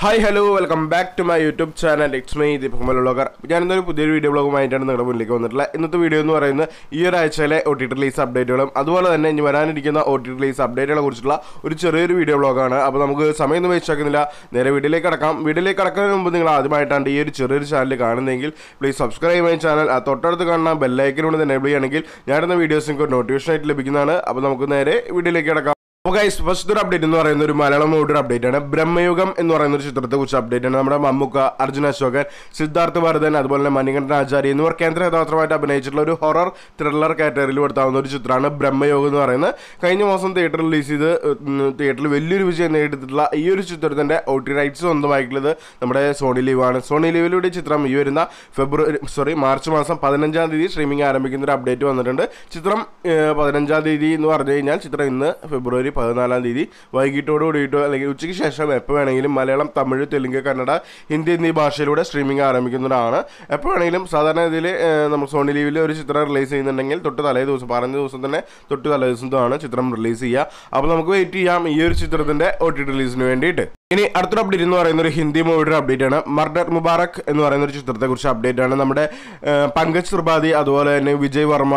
hi hello welcome back to my YouTube channel it's my Deepak Malolakar ഞാനിന്നൊരു പുതിയൊരു video ബ്ലോഗുമായിട്ടാണ് നിങ്ങളുടെ മുന്നിലേക്ക് വന്നിട്ടുള്ളത് ഇന്നത്തെ വീഡിയോ എന്ന് പറയുന്നത് ഈ ഒരാഴ്ചയിലെ ഒ ടി റിലീസ് അപ്ഡേറ്റുകളും അതുപോലെ തന്നെ ഇനി വരാനിരിക്കുന്ന ഒ ടി റിലീസ് അപ്ഡേറ്റുകളെ കുറിച്ചുള്ള ഒരു ചെറിയൊരു വീഡിയോ ബ്ലോഗാണ് അപ്പോൾ നമുക്ക് സമയമൊന്നും വെച്ചാക്കുന്നില്ല നേരെ വീഡിയോയിലേക്ക് കടക്കാം വീഡിയോയിലേക്ക് കടക്കുന്നതിന് മുമ്പ് നിങ്ങൾ ആദ്യമായിട്ടാണ് ഈ ഒരു ചെറിയൊരു ചാനൽ കാണുന്നതെങ്കിൽ പ്ലീസ് സബ്സ്ക്രൈബ് ചെയ്യുന്ന ചാനൽ ആ തൊട്ടടുത്ത് കാണുന്ന ബെല്ലൈക്കനോട് തന്നെ എനേബിൾ ചെയ്യുകയാണെങ്കിൽ ഞാനിടുന്ന വീഡിയോസ് നിങ്ങൾക്ക് നോട്ടിഫിക്കേഷൻ ആയിട്ട് ലഭിക്കുന്നതാണ് അപ്പോൾ നമുക്ക് നേരെ വീഡിയോയിലേക്ക് കടക്കാം അപ്പോൾ ഗൈസ് ഫസ്റ്റ് ഒരു അപ്ഡേറ്റ് എന്ന് പറയുന്ന ഒരു മലയാളം മൂവിയുടെ അപ്ഡേറ്റ് ആണ് ബ്രഹ്മയുഗം എന്ന് പറയുന്ന ഒരു ചിത്രത്തെ കുറിച്ച് അപ്ഡേറ്റ് ആണ് നമ്മുടെ മമ്മുക്ക അർജുൻ അശോകൻ സിദ്ധാർത്ഥ് ഭരതൻ അതുപോലെ തന്നെ മണികണ്ഠൻ ആചാര്യ എന്നിവർ കേന്ദ്ര കഥാപാത്രമായിട്ട് അഭിനയിച്ചിട്ടുള്ള ഒരു ഹൊറർ ത്രില്ലർ കാറ്റഗറിയിൽ പെടുത്താവുന്ന ഒരു ചിത്രമാണ് ബ്രഹ്മയോഗം എന്ന് പറയുന്നത് കഴിഞ്ഞ മാസം തിയേറ്ററിൽ റിലീസ് ചെയ്ത് തിയേറ്ററിൽ വലിയൊരു വിജയം നേടിയിട്ടുള്ള ഈ ഒരു ചിത്രത്തിൻ്റെ ഒ ടി റൈറ്റ്സ് സ്വന്തമായിട്ടുള്ളത് നമ്മുടെ സോണി ലീവാണ് സോണി ലീവിലൂടെ ചിത്രം ഈ വരുന്ന ഫെബ്രുവരി സോറി മാർച്ച് മാസം പതിനഞ്ചാം തീയതി സ്ട്രീമിംഗ് ആരംഭിക്കുന്ന ഒരു അപ്ഡേറ്റ് വന്നിട്ടുണ്ട് ചിത്രം പതിനഞ്ചാം തീയതി എന്ന് പറഞ്ഞു കഴിഞ്ഞാൽ ചിത്രം ഇന്ന് ഫെബ്രുവരി പതിനാലാം തീയതി വൈകിട്ടോട് അല്ലെങ്കിൽ ഉച്ചയ്ക്ക് ശേഷം എപ്പോൾ വേണമെങ്കിലും മലയാളം തമിഴ് തെലുങ്ക് കന്നഡ ഹിന്ദി എന്നീ ഭാഷയിലൂടെ സ്ട്രീമിംഗ് ആരംഭിക്കുന്നതാണ് എപ്പോൾ വേണമെങ്കിലും സാധാരണ ഇതിൽ നമ്മൾ സോണി ലീവിൽ ഒരു ചിത്രം റിലീസ് ചെയ്യുന്നുണ്ടെങ്കിൽ തൊട്ട് തലേ ദിവസം പറഞ്ഞ ദിവസം തന്നെ തൊട്ട് തലേ ആണ് ചിത്രം റിലീസ് ചെയ്യുക അപ്പോൾ നമുക്ക് വെയിറ്റ് ചെയ്യാം ഈ ഒരു ചിത്രത്തിൻ്റെ ഒ ടി റിലീസിന് വേണ്ടിയിട്ട് ഇനി അടുത്തൊരു അപ്ഡേറ്റ് എന്ന് പറയുന്ന ഒരു ഹിന്ദി മൂവിയുടെ അപ്ഡേറ്റ് ആണ് മർഡർ മുബാറക് എന്ന് പറയുന്ന ഒരു ചിത്രത്തെക്കുറിച്ച് അപ്ഡേറ്റ് ആണ് നമ്മുടെ പങ്കജ് ത്രിപാഠി അതുപോലെ തന്നെ വിജയ് വർമ്മ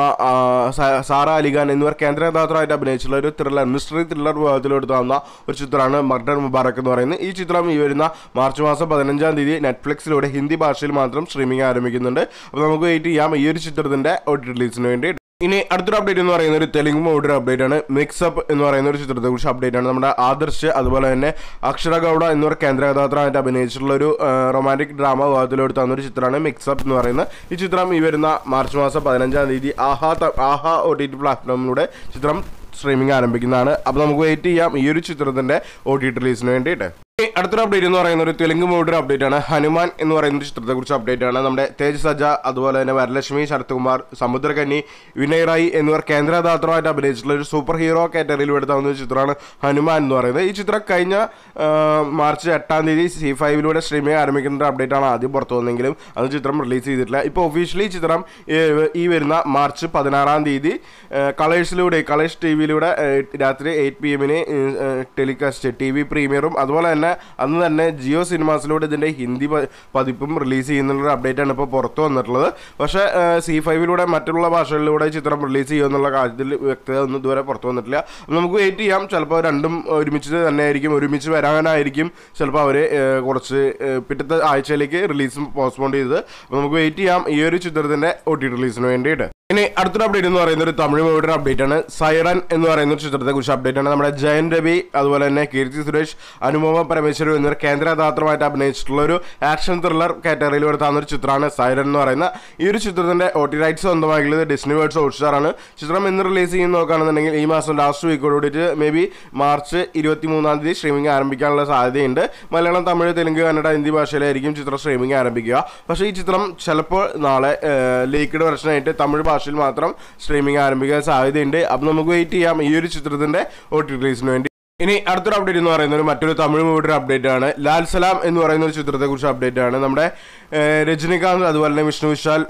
സാറ അലിഖാൻ എന്നിവർ കേന്ദ്ര കഥാപാത്രമായിട്ട് അഭിനയിച്ചുള്ള ഒരു ത്രില്ലർ മിസ്റ്ററി ത്രില്ലർ വിഭാഗത്തിലെടുത്താവുന്ന ഒരു ചിത്രമാണ് മർഡർ മുബാറക് എന്ന് പറയുന്നത് ഈ ചിത്രം ഈ വരുന്ന മാർച്ച് മാസം പതിനഞ്ചാം തീയതി നെറ്റ്ഫ്ലിക്സിലൂടെ ഹിന്ദി ഭാഷയിൽ മാത്രം സ്ട്രീമിംഗ് ആരംഭിക്കുന്നുണ്ട് അപ്പോൾ നമുക്ക് വെയിറ്റ് ചെയ്യാം ഈ ഒരു ചിത്രത്തിൻ്റെ ഒ റിലീസിന് വേണ്ടി ഇനി അടുത്തൊരു അപ്ഡേറ്റ് എന്ന് പറയുന്ന ഒരു തെലുങ്ക് മൂവിയുടെ അപ്ഡേറ്റ് ആണ് മിക്സപ്പ് എന്ന് പറയുന്ന ഒരു ചിത്രത്തെ കുറിച്ച് അപ്ഡേറ്റ് ആണ് നമ്മുടെ ആദർശ് അതുപോലെ തന്നെ അക്ഷര ഗൗഡ എന്നിവർ കേന്ദ്ര കഥാപാത്രമായിട്ട് അഭിനയിച്ചിട്ടുള്ള ഒരു റൊമാൻറ്റിക് ഡ്രാമ വിഭാഗത്തിലോട്ട് തന്ന ഒരു ചിത്രമാണ് മിക്സപ്പ് എന്ന് പറയുന്നത് ഈ ചിത്രം ഈ വരുന്ന മാർച്ച് മാസം പതിനഞ്ചാം തീയതി ആഹാ ആഹാ ഒ ടി ടി പ്ലാറ്റ്ഫോമിലൂടെ ചിത്രം സ്ട്രീമിംഗ് ആരംഭിക്കുന്നതാണ് അപ്പോൾ നമുക്ക് വെയിറ്റ് ചെയ്യാം ഈ ഒരു ചിത്രത്തിൻ്റെ ഒ ടി ടി റിലീസിന് വേണ്ടിയിട്ട് അടുത്തൊരു അപ്ഡേറ്റ് എന്ന് പറയുന്ന ഒരു തെലുങ്ക് മൂവിയുടെ അപ്ഡേറ്റ് ആണ് ഹനുമാൻ എന്ന് പറയുന്ന ചിത്രത്തെ കുറിച്ച് അപ്ഡേറ്റ് ആണ് നമ്മുടെ തേജ് സജ അതുപോലെ തന്നെ വരലക്ഷ്മി ശരത്കുമാർ സമുദ്രകന്നി വിനയ് റായി എന്നിവർ കേന്ദ്രദാത്രമായിട്ട് അഭിനയിച്ചിട്ടുള്ള ഒരു സൂപ്പർ ഹീറോ കാറ്റഗറിയിൽ എടുത്താവുന്ന ഒരു ചിത്രമാണ് ഹനുമാൻ എന്ന് പറയുന്നത് ഈ ചിത്രം കഴിഞ്ഞ മാർച്ച് എട്ടാം തീയതി സി ഫൈവിലൂടെ സ്ട്രീമിംഗ് ആരംഭിക്കുന്ന ഒരു അപ്ഡേറ്റ് ആണ് ആദ്യം പുറത്തു വന്നെങ്കിലും അത് ചിത്രം റിലീസ് ചെയ്തിട്ടില്ല ഇപ്പോൾ ഒഫീഷ്യലി ചിത്രം ഈ വരുന്ന മാർച്ച് പതിനാറാം തീയതി കളേഴ്സിലൂടെ കളേഴ്സ് ടി വിയിലൂടെ രാത്രി എയ്റ്റ് പി എമ്മിന് ടെലികാസ്റ്റ് ടി വി പ്രീമിയറും അതുപോലെ തന്നെ തന്നെ അന്ന് തന്നെ ജിയോ സിനിമാസിലൂടെ ഇതിൻ്റെ ഹിന്ദി പതിപ്പും റിലീസ് ചെയ്യുന്നുള്ള അപ്ഡേറ്റ് ആണ് ഇപ്പോൾ പുറത്തു വന്നിട്ടുള്ളത് പക്ഷേ സി ഫൈവിലൂടെ മറ്റുള്ള ഭാഷകളിലൂടെ ചിത്രം റിലീസ് ചെയ്യുമെന്നുള്ള കാര്യത്തിൽ വ്യക്തത ഒന്നും ഇതുവരെ പുറത്തു വന്നിട്ടില്ല നമുക്ക് വെയിറ്റ് ചെയ്യാം ചിലപ്പോൾ രണ്ടും ഒരുമിച്ച് തന്നെ ആയിരിക്കും ഒരുമിച്ച് വരാനായിരിക്കും ചിലപ്പോൾ അവർ കുറച്ച് പിറ്റത്തെ ആഴ്ചയിലേക്ക് റിലീസും പോസ്റ്റ്പോൺ ചെയ്തത് നമുക്ക് വെയിറ്റ് ചെയ്യാം ഈ ഒരു ചിത്രത്തിൻ്റെ ഒ ടി റിലീസിന് വേണ്ടിയിട്ട് ഇനി അടുത്തൊരു അപ്ഡേറ്റ് എന്ന് പറയുന്ന ഒരു തമിഴ് മൂവിയുടെ അപ്ഡേറ്റ് ആണ് സൈറൻ എന്ന് പറയുന്ന ഒരു ചിത്രത്തെ കുറിച്ച് അപ്ഡേറ്റ് ആണ് നമ്മുടെ ജയൻ രവി അതുപോലെ തന്നെ കീർത്തി സുരേഷ് അനുപമ പരമേശ്വരൻ എന്നിവർ കേന്ദ്രകഥാത്രമായിട്ട് അഭിനയിച്ചിട്ടുള്ള ഒരു ആക്ഷൻ ത്രില്ലർ കാറ്റഗറിയിൽ വരുത്താവുന്ന ഒരു ചിത്രമാണ് സൈറൻ എന്ന് പറയുന്ന ഈ ഒരു ചിത്രത്തിന്റെ ഒ ടി റൈറ്റ്സ് സ്വന്തമാക്കിയത് ഡിസ്നി വേർഡ്സ് ഹോട്ട്സ്റ്റാർ ആണ് ചിത്രം ഇന്ന് റിലീസ് ചെയ്യുന്ന നോക്കുകയാണെന്നുണ്ടെങ്കിൽ ഈ മാസം ലാസ്റ്റ് വീക്കോട് കൂടിയിട്ട് മേ ബി മാർച്ച് ഇരുപത്തി മൂന്നാം തീയതി സ്ട്രീമിംഗ് ആരംഭിക്കാനുള്ള സാധ്യതയുണ്ട് മലയാളം തമിഴ് തെലുങ്ക് കന്നഡ ഹിന്ദി ഭാഷയിലായിരിക്കും ചിത്രം സ്ട്രീമിംഗ് ആരംഭിക്കുക പക്ഷേ ഈ ചിത്രം ചിലപ്പോൾ നാളെ ലീക്ക്ഡ് വെർഷനായിട്ട് തമിഴ് ഭാഷ ഭാഷയിൽ മാത്രം സ്ട്രീമിംഗ് ആരംഭിക്കാൻ സാധ്യതയുണ്ട് അപ്പം നമുക്ക് വെയിറ്റ് ചെയ്യാം ഈ ഒരു ചിത്രത്തിൻ്റെ ഒ ടി റിലീസിന് വേണ്ടി ഇനി അടുത്തൊരു അപ്ഡേറ്റ് എന്ന് പറയുന്നത് മറ്റൊരു തമിഴ് മൂവിയുടെ അപ്ഡേറ്റ് ആണ് ലാൽ സലാം എന്ന് പറയുന്ന ഒരു കുറിച്ച് അപ്ഡേറ്റ് ആണ് നമ്മുടെ രജനികാന്ത് അതുപോലെ തന്നെ വിഷ്ണു വിശാൽ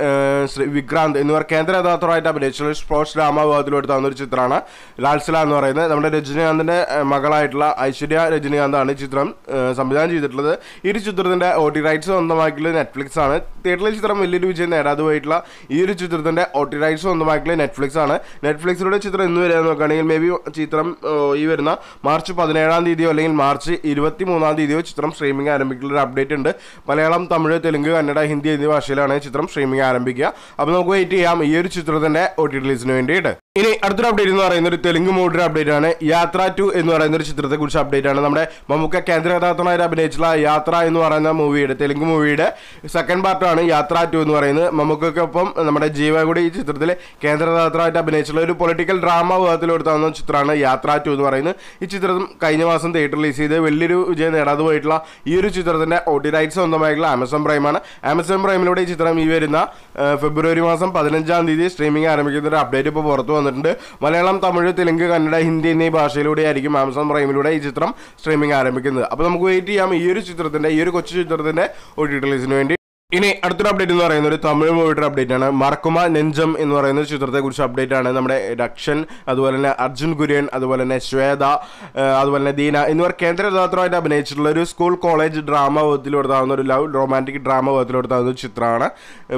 വിക്രാന്ത് എന്നിവർ കേന്ദ്ര കഥാപാത്രമായിട്ട് അഭിനയിച്ചുള്ള സ്പോർട്സ് രാമാവിഭാഗത്തിലെടുത്താവുന്ന ഒരു ചിത്രമാണ് ലാൽ സലാം എന്ന് പറയുന്നത് നമ്മുടെ രജനികാന്തിൻ്റെ മകളായിട്ടുള്ള ഐശ്വര്യ രജനികാന്താണ് ഈ ചിത്രം സംവിധാനം ചെയ്തിട്ടുള്ളത് ഈ ഒരു ചിത്രത്തിൻ്റെ ഒ ടി റൈറ്റ്സ് സ്വന്തമാക്കിയത് നെറ്റ്ഫ്ലിക്സ് ആണ് തിയേറ്ററിലെ ചിത്രം വലിയൊരു വിജയം നേടാതെ പോയിട്ടുള്ള ഈ ഒരു ചിത്രത്തിൻ്റെ ഒ ടി റൈറ്റ്സ് സ്വന്തമാക്കിയത് നെറ്റ്ഫ്ലിക്സ് ആണ് നെറ്റ്ഫ്ലിക്സിലൂടെ ചിത്രം ഇന്ന് വരെ നോക്കുകയാണെങ്കിൽ മേ ബി ചിത്രം ഈ വരുന്ന മാർച്ച് പതിനേഴാം തീയതിയോ അല്ലെങ്കിൽ മാർച്ച് ഇരുപത്തി മൂന്നാം തീയതിയോ ചിത്രം സ്ട്രീമിംഗ് ആരംഭിക്കുന്ന ഒരു അപ്ഡേറ്റ് ഉണ്ട് മലയാളം തമിഴ് തെലുങ്ക് കന്നഡ ഹിന്ദി എന്നീ ഭാഷയിലാണ് ചിത്രം സ്ട്രീമിംഗ് ആരംഭിക്കുക അപ്പോൾ നമുക്ക് വെയിറ്റ് ചെയ്യാം ഈ ഒരു ചിത്രത്തിൻ്റെ ഒ ടി റിലീസിന് വേണ്ടിയിട്ട് ഇനി അടുത്തൊരു അപ്ഡേറ്റ് എന്ന് പറയുന്ന ഒരു തെലുങ്ക് മൂവിയുടെ അപ്ഡേറ്റ് ആണ് യാത്ര ടു എന്ന് പറയുന്ന ഒരു ചിത്രത്തെ കുറിച്ച് അപ്ഡേറ്റ് ആണ് നമ്മുടെ മമ്മൂക്ക കേന്ദ്ര കഥാപാത്രമായിട്ട് അഭിനയിച്ചുള്ള യാത്ര എന്ന് പറയുന്ന മൂവിയുടെ തെലുങ്ക് മൂവിയുടെ സെക്കൻഡ് പാർട്ടാണ് യാത്ര ടു എന്ന് പറയുന്നത് മമ്മൂക്കൊപ്പം നമ്മുടെ ജീവ കൂടി ഈ ചിത്രത്തിൽ കേന്ദ്ര കഥാപാത്രമായിട്ട് അഭിനയിച്ചുള്ള ഒരു പൊളിറ്റിക്കൽ ഡ്രാമ വിഭാഗത്തിലെടുത്താവുന്ന ചിത്രമാണ് യാത്ര ടു എന്ന് പറയുന്നത് ഈ ചിത്രം കഴിഞ്ഞ മാസം തിയേറ്റർ റിലീസ് ചെയ്ത് വലിയൊരു വിജയം നേടാതെ പോയിട്ടുള്ള ഈ ഒരു ചിത്രത്തിൻ്റെ ഒ ടി റൈറ്റ് സ്വന്തമായിട്ടുള്ള ആമസോൺ പ്രൈമാണ് ആമസോൺ പ്രൈമിലൂടെ ഈ ചിത്രം ഈ വരുന്ന ഫെബ്രുവരി മാസം പതിനഞ്ചാം തീയതി സ്ട്രീമിംഗ് ആരംഭിക്കുന്ന ഒരു അപ്ഡേറ്റ് ഇപ്പോൾ പുറത്തു വന്നു വന്നിട്ടുണ്ട് മലയാളം തമിഴ് തെലുങ്ക് കന്നഡ ഹിന്ദി എന്നീ ഭാഷയിലൂടെ ആയിരിക്കും ആമസോൺ പ്രൈമിലൂടെ ഈ ചിത്രം സ്ട്രീമിംഗ് ആരംഭിക്കുന്നത് അപ്പോൾ നമുക്ക് വെയിറ്റ് ചെയ്യാം ഈ ഒരു ചിത്രത്തിൻ്റെ ഈ ഒരു കൊച്ചു ചിത്രത്തിൻ്റെ ഒരു ഡീറ്റെയിൽസിന് വേണ്ടി ഇനി അടുത്തൊരു അപ്ഡേറ്റ് എന്ന് പറയുന്നത് ഒരു തമിഴ് മൂവിയുടെ അപ്ഡേറ്റ് ആണ് മറക്കുമ നെഞ്ചം എന്ന് പറയുന്ന ചിത്രത്തെ കുറിച്ച് അപ്ഡേറ്റ് ആണ് നമ്മുടെ രക്ഷൻ അതുപോലെ തന്നെ അർജുൻ കുര്യൻ അതുപോലെ തന്നെ ശ്വേത അതുപോലെ തന്നെ ദീന എന്നിവർ കേന്ദ്ര കഥാപാത്രമായിട്ട് അഭിനയിച്ചിട്ടുള്ള ഒരു സ്കൂൾ കോളേജ് ഡ്രാമ വിധത്തിലെടുത്താവുന്ന ഒരു ലവ് റൊമാൻറ്റിക് ഡ്രാമ വിധത്തിലെടുത്താവുന്ന ഒരു ചിത്രമാണ്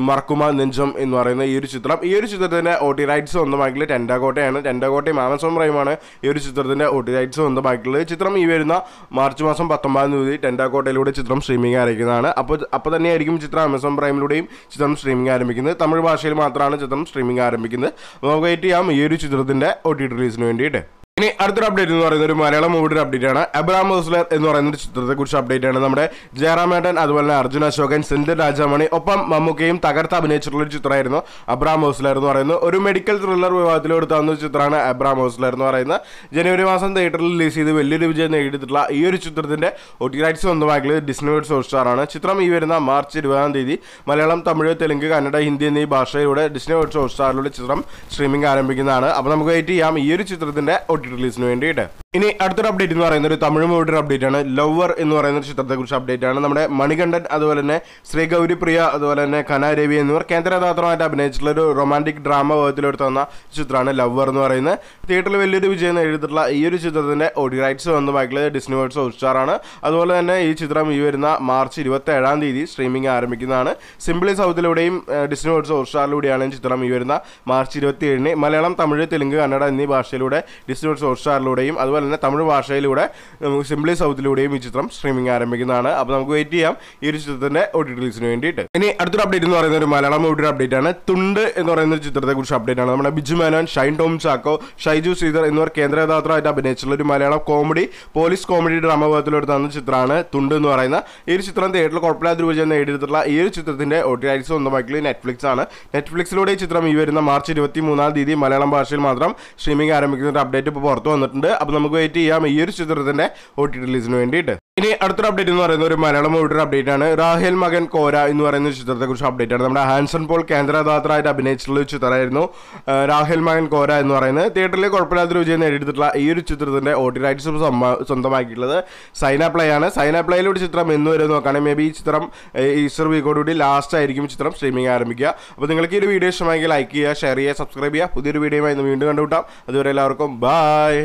മറക്കുമ നെഞ്ചം എന്ന് പറയുന്ന ഈ ഒരു ചിത്രം ഈ ഒരു ചിത്രത്തിൻ്റെ ഒ ടി റൈറ്റ്സ് സ്വന്തമാക്കിയുള്ള ടെൻഡാകോട്ടയാണ് ടെൻഡാകോട്ടയും ആമസോൺ പ്രൈമാണ് ഈ ഒരു ചിത്രത്തിൻ്റെ ഒ ടി റൈറ്റ്സ് സ്വന്തമാക്കിയിട്ടുള്ളത് ചിത്രം ഈ വരുന്ന മാർച്ച് മാസം പത്തൊമ്പതാം തീയതി ടെൻഡാകോട്ടയിലൂടെ ചിത്രം സ്ട്രീമിംഗ് ആയിരിക്കുന്നതാണ് അപ്പോൾ അപ്പോൾ തന്നെയായിരിക്കും ചിത്രം മാത്രമാണ് ആമസോൺ പ്രൈമിലൂടെയും ചിത്രം സ്ട്രീമിംഗ് ആരംഭിക്കുന്നത് തമിഴ് ഭാഷയിൽ മാത്രമാണ് ചിത്രം സ്ട്രീമിംഗ് ആരംഭിക്കുന്നത് നമുക്ക് വെയിറ്റ് ചെയ്യാം ഈ ഒരു ചിത്രത്തിൻ്റെ ഒ ടി റിലീസിന് വേണ്ടിയിട്ട് ഇനി അടുത്തൊരു അപ്ഡേറ്റ് എന്ന് പറയുന്നത് ഒരു മലയാളം മൂവിയുടെ അപ്ഡേറ്റ് ആണ് അബ്രാം ഹോസ്ലർ എന്ന് പറയുന്ന ഒരു ചിത്രത്തെക്കുറിച്ച് അപ്ഡേറ്റ് ആണ് നമ്മുടെ ജയറാമേട്ടൻ അതുപോലെ തന്നെ അർജുന അശോകൻ സെന്തിൽ രാജാമണി ഒപ്പം മമ്മൂക്കയും തകർത്ത് അഭിനയിച്ചിട്ടുള്ള ഒരു ചിത്രമായിരുന്നു അബ്രാം ഹോസ്ലർ എന്ന് പറയുന്നത് ഒരു മെഡിക്കൽ ത്രില്ലർ വിഭാഗത്തിൽ എടുത്താവുന്ന ഒരു ചിത്രമാണ് അബ്രാം ഹോസ്ലർ എന്ന് പറയുന്നത് ജനുവരി മാസം തിയേറ്ററിൽ റിലീസ് ചെയ്ത് വലിയൊരു വിജയം നേടിയിട്ടുള്ള ഈ ഒരു ചിത്രത്തിന്റെ ഒട്ടി റൈറ്റ്സ് സ്വന്തമാക്കിയത് ഡിസ്നിവേഡ് ഹോട്ട്സ്റ്റാറാണ് ചിത്രം ഈ വരുന്ന മാർച്ച് ഇരുപതാം തീയതി മലയാളം തമിഴ് തെലുങ്ക് കന്നഡ ഹിന്ദി എന്നീ ഭാഷയിലൂടെ ഡിസ്നി ഹോട്ട്സ്റ്റാറിലൂടെ ചിത്രം സ്ട്രീമിംഗ് ആരംഭിക്കുന്നതാണ് അപ്പോൾ നമുക്ക് വെയിറ്റ് ചെയ്യാം ഈ ഒരു ചിത്രത്തിന്റെ ഒട്ടി റിലീസിന് വേണ്ടിയിട്ട് ഇനി അടുത്തൊരു അപ്ഡേറ്റ് എന്ന് പറയുന്നത് ഒരു തമിഴ് മൂവിയുടെ അപ്ഡേറ്റ് ആണ് ലവർ എന്ന് പറയുന്ന ഒരു ചിത്രത്തെക്കുറിച്ച് അപ്ഡേറ്റ് ആണ് നമ്മുടെ മണികണ്ഠൻ അതുപോലെ തന്നെ ശ്രീ ഗൗരിപ്രിയ അതുപോലെ തന്നെ കനാരവി എന്നിവർ കേന്ദ്രകഥാപാത്രമായിട്ട് അഭിനയിച്ചിട്ടുള്ള ഒരു റൊമാൻറ്റിക് ഡ്രാമ ഭാഗത്തിലെടുത്ത് വന്ന ചിത്രമാണ് ലവർ എന്ന് പറയുന്നത് തിയേറ്ററിൽ വലിയൊരു വിജയം നേടിയിട്ടുള്ള ഈ ഒരു ചിത്രത്തിൻ്റെ ഓഡി റൈറ്റ്സ് സ്വന്തമാക്കിയത് ഡിസ്നി വേർഡ്സ് ഹോട്ട്സ്റ്റാറാണ് അതുപോലെ തന്നെ ഈ ചിത്രം ഈ വരുന്ന മാർച്ച് ഇരുപത്തേഴാം തീയതി സ്ട്രീമിംഗ് ആരംഭിക്കുന്നതാണ് സിംപിളി സൗത്തിലൂടെയും ഡിസ്നി വേർഡ്സ് ഈ ചിത്രം ഈ വരുന്ന മാർച്ച് ഏഴിന് മലയാളം തമിഴ് തെലുങ്ക് കന്നഡ എന്നീ ഭാഷയിലൂടെ ഡിസ്നി വേർഡ്സ് ഹോട്ട്സ്റ്റാറിലൂടെയും അതുപോലെ അതുപോലെ തന്നെ തമിഴ് ഭാഷയിലൂടെ നമുക്ക് സിംപ്ലി സൗത്തിലൂടെയും ഈ ചിത്രം സ്ട്രീമിംഗ് ആരംഭിക്കുന്നതാണ് അപ്പോൾ നമുക്ക് വെയിറ്റ് ചെയ്യാം ഈ ഒരു ചിത്രത്തിന്റെ ഒ ടി റിലീസിന് വേണ്ടിയിട്ട് ഇനി അടുത്തൊരു അപ്ഡേറ്റ് എന്ന് പറയുന്ന ഒരു മലയാളം മൂവിയുടെ അപ്ഡേറ്റ് ആണ് തുണ്ട് എന്ന് പറയുന്ന ഒരു ചിത്രത്തെക്കുറിച്ച് അപ്ഡേറ്റ് ആണ് നമ്മുടെ ബിജു മേനോൻ ഷൈൻ ടോം ചാക്കോ ഷൈജു ശ്രീധർ എന്നിവർ കഥാപാത്രമായിട്ട് അഭിനയിച്ചിട്ടുള്ള ഒരു Malayalam comedy police comedy drama വിഭാഗത്തിലെടുത്ത് തന്ന ചിത്രമാണ് തുണ്ട് എന്ന് പറയുന്ന ഈ ഒരു ചിത്രം തിയേറ്ററിൽ കുഴപ്പമില്ലാത്ത രൂപ നേടിയെടുത്തിട്ടുള്ള ഈ ഒരു ചിത്രത്തിന്റെ ഒ ടി റൈറ്റ്സ് സ്വന്തമാക്കിയത് നെറ്റ്ഫ്ലിക്സ് ആണ് നെറ്റ്ഫ്ലിക്സിലൂടെ ഈ ചിത്രം ഈ വരുന്ന മാർച്ച് ഇരുപത്തി മൂന്നാം തീയതി മലയാളം ഭാഷയിൽ മാത്രം സ്ട്രീമിംഗ് ആരംഭിക്കുന്ന ഒരു അപ്ഡേറ്റ് ഇപ്പോൾ പുറത്തു വന്നിട്ടുണ്ട് അപ്പോൾ നമുക്ക് നമുക്ക് വെയിറ്റ് ചെയ്യാം ഈ ഒരു ചിത്രത്തിന്റെ ഒ ടി റിലീസിന് വേണ്ടിയിട്ട് ഇനി അടുത്തൊരു അപ്ഡേറ്റ് എന്ന് പറയുന്നത് ഒരു മലയാളം മൂവിയുടെ അപ്ഡേറ്റ് ആണ് റാഹേൽ മകൻ കോര എന്ന് പറയുന്ന കുറിച്ച് അപ്ഡേറ്റ് ആണ് നമ്മുടെ ഹാൻസൺ പോൾ കേന്ദ്രദാത്രായിട്ട് അഭിനയിച്ചിട്ടുള്ള ഒരു ചിത്രമായിരുന്നു റാഹേൽ മകൻ കോര എന്ന് പറയുന്നത് തിയേറ്ററിൽ കുഴപ്പമില്ലാത്ത വിജയം നേടിയെടുത്തിട്ടുള്ള ഈ ഒരു ചിത്രത്തിന്റെ ഒ ടി റൈറ്റ്സ് സ്വന്തമാക്കിയിട്ടുള്ളത് സൈന പ്ലേ ആണ് സൈന ഒരു ചിത്രം എന്ന് വരെ നോക്കുകയാണെങ്കിൽ മേ ബി ഈ ചിത്രം ഈസ്റ്റർ വീക്കോടുകൂടി ലാസ്റ്റ് ആയിരിക്കും ചിത്രം സ്ട്രീമിംഗ് ആരംഭിക്കുക അപ്പോൾ നിങ്ങൾക്ക് ഈ ഒരു വീഡിയോ ഇഷ്ടമായെങ്കിൽ ലൈക്ക് ചെയ്യുക ഷെയർ ചെയ്യുക സബ്സ്ക്രൈബ് ചെയ്യുക പുതിയൊരു വീഡിയോയുമായി ഇന്ന് വീണ്ടും കണ്ടുകൂട്ടാം അതുവരെ എല്ലാവർക്കും ബായ്